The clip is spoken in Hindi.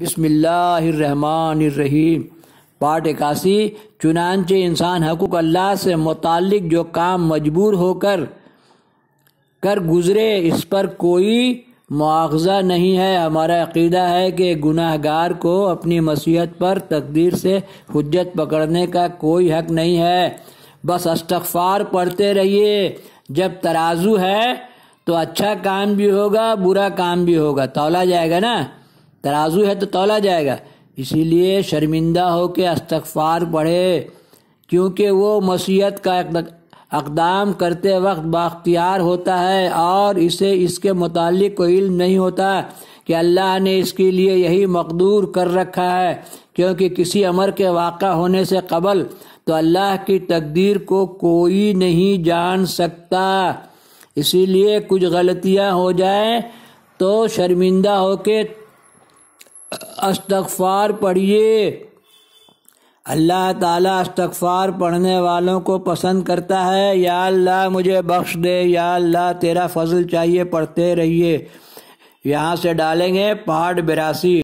बिस्मिल्लाहिर्रहमानिर्रहीम पार्ट इक्यासी चुनानचे इंसान हकूक अल्लाह से मुतालिक जो काम मजबूर होकर कर गुज़रे इस पर कोई मुआवजा नहीं है हमारा अकीदा है कि गुनाहगार को अपनी मसीहत पर तकदीर से हजत पकड़ने का कोई हक नहीं है बस अस्तफार पढ़ते रहिए जब तराजू है तो अच्छा काम भी होगा बुरा काम भी होगा तोला जाएगा ना तराजू है तो तोला जाएगा इसीलिए शर्मिंदा हो के अस्तफार पढ़े क्योंकि वो मसीहत का अकदाम करते वक्त बाख्तियार होता है और इसे इसके मुतालिक को इल्म नहीं होता कि अल्लाह ने इसके लिए यही मकदूर कर रखा है क्योंकि किसी अमर के वाक़ होने से कबल तो अल्लाह की तकदीर को कोई नहीं जान सकता इसीलिए कुछ गलतियां हो जाए तो शर्मिंदा होके अस्तगफार पढ़िए अल्लाह ताला अस्तगफार पढ़ने वालों को पसंद करता है या अल्लाह मुझे बख्श दे या अल्लाह तेरा फजल चाहिए पढ़ते रहिए यहाँ से डालेंगे पाठ बिरासी